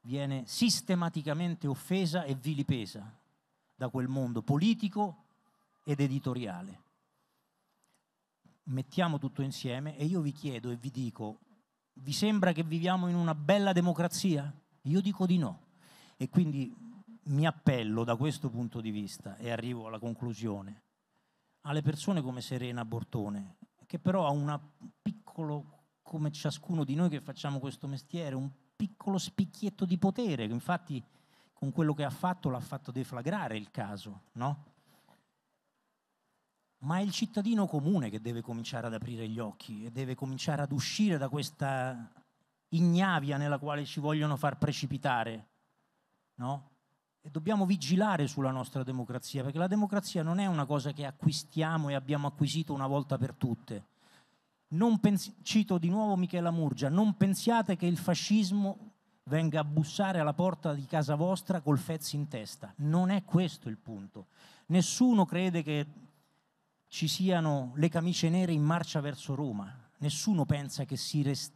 [SPEAKER 1] viene sistematicamente offesa e vilipesa da quel mondo politico ed editoriale. Mettiamo tutto insieme e io vi chiedo e vi dico, vi sembra che viviamo in una bella democrazia? Io dico di no. E quindi mi appello da questo punto di vista e arrivo alla conclusione alle persone come Serena Bortone, che però ha un piccolo, come ciascuno di noi che facciamo questo mestiere, un piccolo spicchietto di potere, che infatti con quello che ha fatto l'ha fatto deflagrare il caso, no? Ma è il cittadino comune che deve cominciare ad aprire gli occhi e deve cominciare ad uscire da questa ignavia nella quale ci vogliono far precipitare, no? E dobbiamo vigilare sulla nostra democrazia, perché la democrazia non è una cosa che acquistiamo e abbiamo acquisito una volta per tutte. Pens- cito di nuovo Michela Murgia, non pensiate che il fascismo venga a bussare alla porta di casa vostra col fez in testa. Non è questo il punto. Nessuno crede che ci siano le camicie nere in marcia verso Roma. Nessuno pensa che si rest-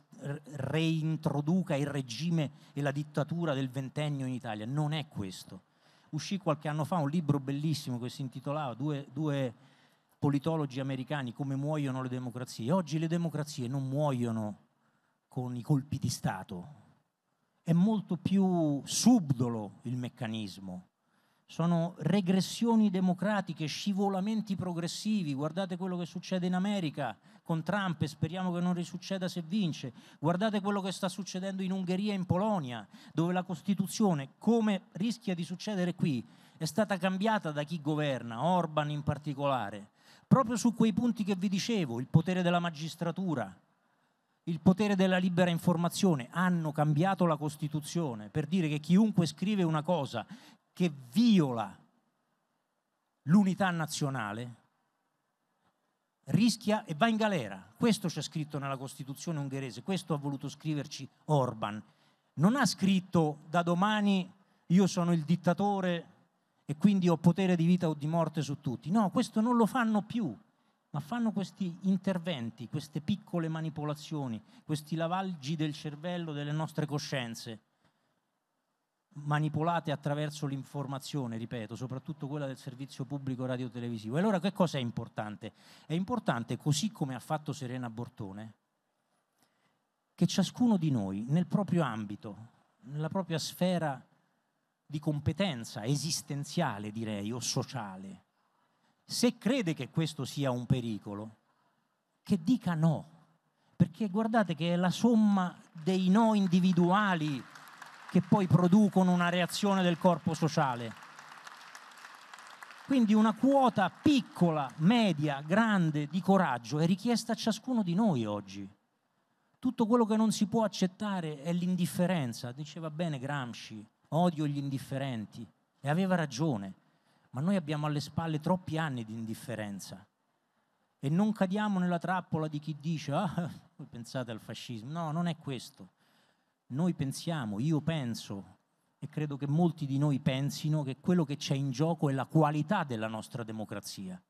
[SPEAKER 1] reintroduca il regime e la dittatura del ventennio in Italia. Non è questo. Uscì qualche anno fa un libro bellissimo che si intitolava Due, due politologi americani, come muoiono le democrazie. Oggi le democrazie non muoiono con i colpi di Stato, è molto più subdolo il meccanismo. Sono regressioni democratiche, scivolamenti progressivi. Guardate quello che succede in America con Trump e speriamo che non risucceda se vince. Guardate quello che sta succedendo in Ungheria e in Polonia, dove la Costituzione, come rischia di succedere qui, è stata cambiata da chi governa, Orban in particolare, proprio su quei punti che vi dicevo, il potere della magistratura, il potere della libera informazione, hanno cambiato la Costituzione per dire che chiunque scrive una cosa che viola l'unità nazionale rischia e va in galera. Questo c'è scritto nella Costituzione ungherese, questo ha voluto scriverci Orban. Non ha scritto da domani io sono il dittatore e quindi ho potere di vita o di morte su tutti. No, questo non lo fanno più ma fanno questi interventi, queste piccole manipolazioni, questi lavaggi del cervello, delle nostre coscienze, manipolate attraverso l'informazione, ripeto, soprattutto quella del servizio pubblico radiotelevisivo. E allora che cosa è importante? È importante, così come ha fatto Serena Bortone, che ciascuno di noi nel proprio ambito, nella propria sfera di competenza esistenziale, direi, o sociale, se crede che questo sia un pericolo, che dica no, perché guardate che è la somma dei no individuali che poi producono una reazione del corpo sociale. Quindi una quota piccola, media, grande di coraggio è richiesta a ciascuno di noi oggi. Tutto quello che non si può accettare è l'indifferenza, diceva bene Gramsci, odio gli indifferenti e aveva ragione ma noi abbiamo alle spalle troppi anni di indifferenza. E non cadiamo nella trappola di chi dice, ah, voi pensate al fascismo. No, non è questo. Noi pensiamo, io penso, e credo che molti di noi pensino che quello che c'è in gioco è la qualità della nostra democrazia,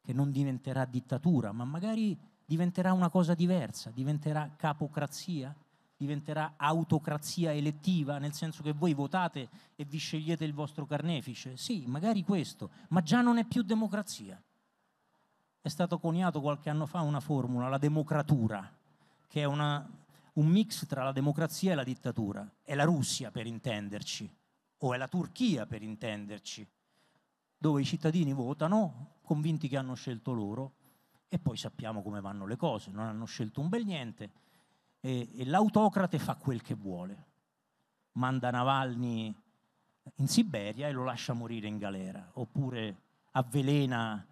[SPEAKER 1] che non diventerà dittatura, ma magari diventerà una cosa diversa, diventerà capocrazia, diventerà autocrazia elettiva, nel senso che voi votate e vi scegliete il vostro carnefice. Sì, magari questo, ma già non è più democrazia. È stato coniato qualche anno fa una formula, la democratura, che è una, un mix tra la democrazia e la dittatura. È la Russia per intenderci, o è la Turchia per intenderci, dove i cittadini votano convinti che hanno scelto loro e poi sappiamo come vanno le cose, non hanno scelto un bel niente e, e l'autocrate fa quel che vuole. Manda Navalny in Siberia e lo lascia morire in galera, oppure avvelena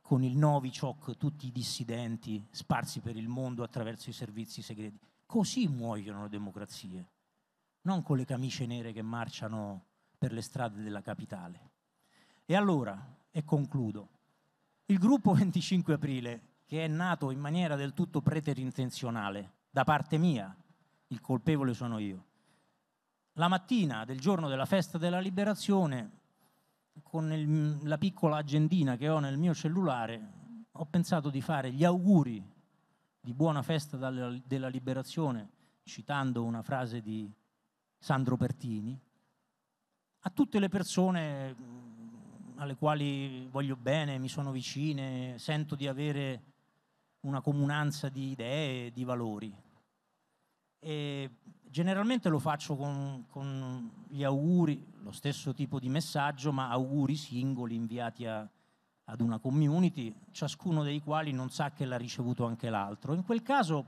[SPEAKER 1] con il Novichok tutti i dissidenti sparsi per il mondo attraverso i servizi segreti. Così muoiono le democrazie, non con le camicie nere che marciano per le strade della capitale. E allora, e concludo, il gruppo 25 aprile, che è nato in maniera del tutto preterintenzionale, da parte mia, il colpevole sono io. La mattina del giorno della festa della liberazione, con il, la piccola agendina che ho nel mio cellulare, ho pensato di fare gli auguri di buona festa della liberazione, citando una frase di Sandro Pertini, a tutte le persone alle quali voglio bene, mi sono vicine, sento di avere una comunanza di idee, di valori. E generalmente lo faccio con, con, gli auguri, lo stesso tipo di messaggio, ma auguri singoli inviati a, ad una community, ciascuno dei quali non sa che l'ha ricevuto anche l'altro. In quel caso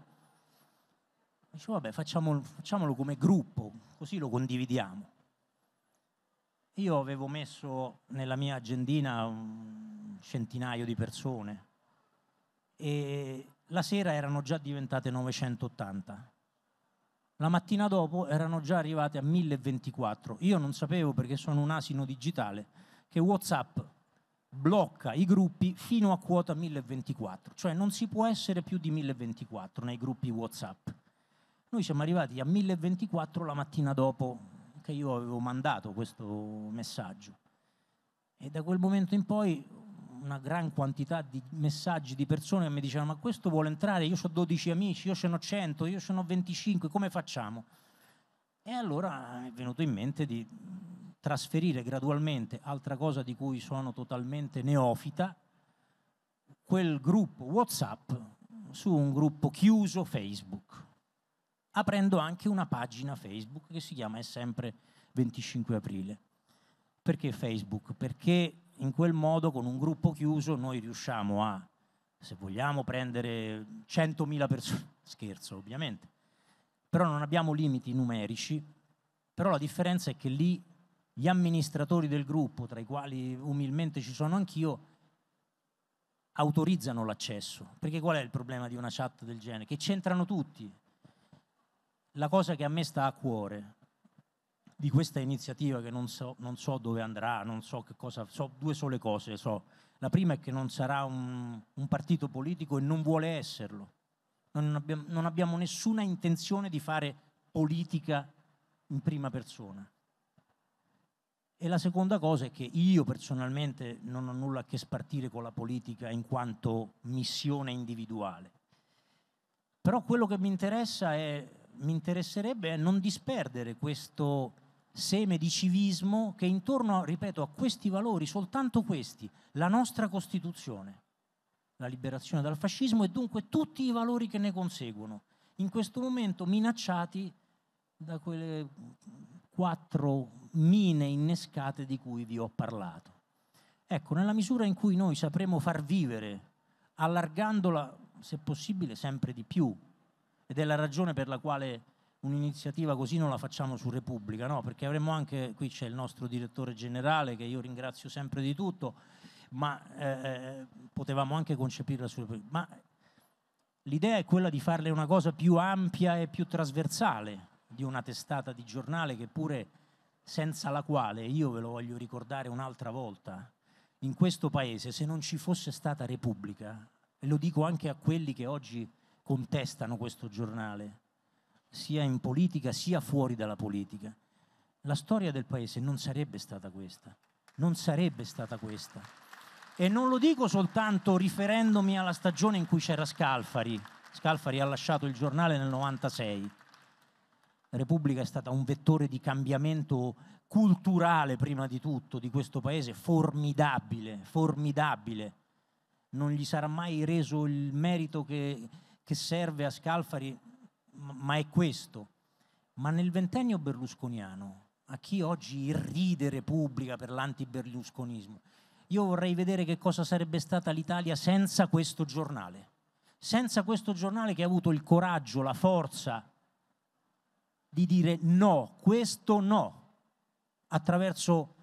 [SPEAKER 1] dicevo, vabbè, facciamolo, facciamolo come gruppo, così lo condividiamo. Io avevo messo nella mia agendina un centinaio di persone e la sera erano già diventate 980. La mattina dopo erano già arrivate a 1024. Io non sapevo perché sono un asino digitale che WhatsApp blocca i gruppi fino a quota 1024, cioè non si può essere più di 1024 nei gruppi WhatsApp. Noi siamo arrivati a 1024 la mattina dopo che io avevo mandato questo messaggio e da quel momento in poi una gran quantità di messaggi di persone che mi dicevano ma questo vuole entrare, io ho 12 amici, io ce n'ho 100, io ce n'ho 25, come facciamo? E allora è venuto in mente di trasferire gradualmente, altra cosa di cui sono totalmente neofita, quel gruppo WhatsApp su un gruppo chiuso Facebook, aprendo anche una pagina Facebook che si chiama È sempre 25 aprile. Perché Facebook? Perché in quel modo con un gruppo chiuso noi riusciamo a, se vogliamo, prendere 100.000 persone, scherzo ovviamente, però non abbiamo limiti numerici, però la differenza è che lì gli amministratori del gruppo, tra i quali umilmente ci sono anch'io, autorizzano l'accesso. Perché qual è il problema di una chat del genere? Che c'entrano tutti. La cosa che a me sta a cuore di questa iniziativa che non so, non so, dove andrà, non so che cosa, so due sole cose, so. La prima è che non sarà un, un partito politico e non vuole esserlo. Non abbiamo, non abbiamo nessuna intenzione di fare politica in prima persona. E la seconda cosa è che io personalmente non ho nulla a che spartire con la politica in quanto missione individuale. Però quello che mi interessa è, mi interesserebbe è non disperdere questo seme di civismo che intorno, ripeto, a questi valori, soltanto questi, la nostra Costituzione, la liberazione dal fascismo e dunque tutti i valori che ne conseguono, in questo momento minacciati da quelle quattro mine innescate di cui vi ho parlato. Ecco, nella misura in cui noi sapremo far vivere, allargandola, se possibile, sempre di più, ed è la ragione per la quale un'iniziativa così non la facciamo su Repubblica, no? Perché avremmo anche, qui c'è il nostro direttore generale che io ringrazio sempre di tutto, ma eh, eh, potevamo anche concepirla su Repubblica. Ma l'idea è quella di farle una cosa più ampia e più trasversale di una testata di giornale che pure senza la quale, io ve lo voglio ricordare un'altra volta, in questo paese se non ci fosse stata Repubblica, e lo dico anche a quelli che oggi contestano questo giornale, sia in politica sia fuori dalla politica. La storia del paese non sarebbe stata questa, non sarebbe stata questa. E non lo dico soltanto riferendomi alla stagione in cui c'era Scalfari. Scalfari ha lasciato il giornale nel 96. La Repubblica è stata un vettore di cambiamento culturale prima di tutto di questo paese formidabile, formidabile. Non gli sarà mai reso il merito che, che serve a Scalfari, ma è questo. Ma nel ventennio berlusconiano, a chi oggi irride Repubblica per l'anti-berlusconismo, io vorrei vedere che cosa sarebbe stata l'Italia senza questo giornale. Senza questo giornale che ha avuto il coraggio, la forza di dire no, questo no, attraverso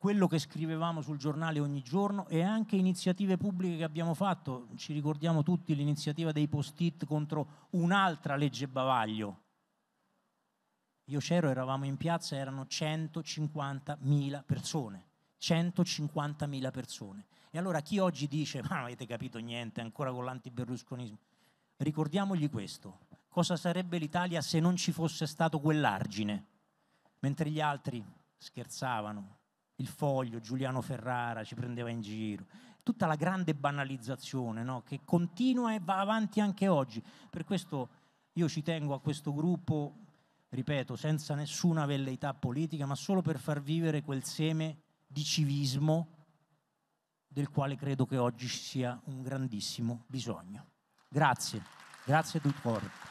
[SPEAKER 1] quello che scrivevamo sul giornale ogni giorno e anche iniziative pubbliche che abbiamo fatto. Ci ricordiamo tutti l'iniziativa dei post-it contro un'altra legge bavaglio. Io c'ero, eravamo in piazza, erano 150.000 persone. 150.000 persone. E allora chi oggi dice, ma non avete capito niente, ancora con l'anti-berlusconismo, ricordiamogli questo. Cosa sarebbe l'Italia se non ci fosse stato quell'argine? Mentre gli altri scherzavano, il foglio, Giuliano Ferrara ci prendeva in giro, tutta la grande banalizzazione no? che continua e va avanti anche oggi. Per questo io ci tengo a questo gruppo, ripeto, senza nessuna velleità politica, ma solo per far vivere quel seme di civismo del quale credo che oggi ci sia un grandissimo bisogno. Grazie, grazie a tutti.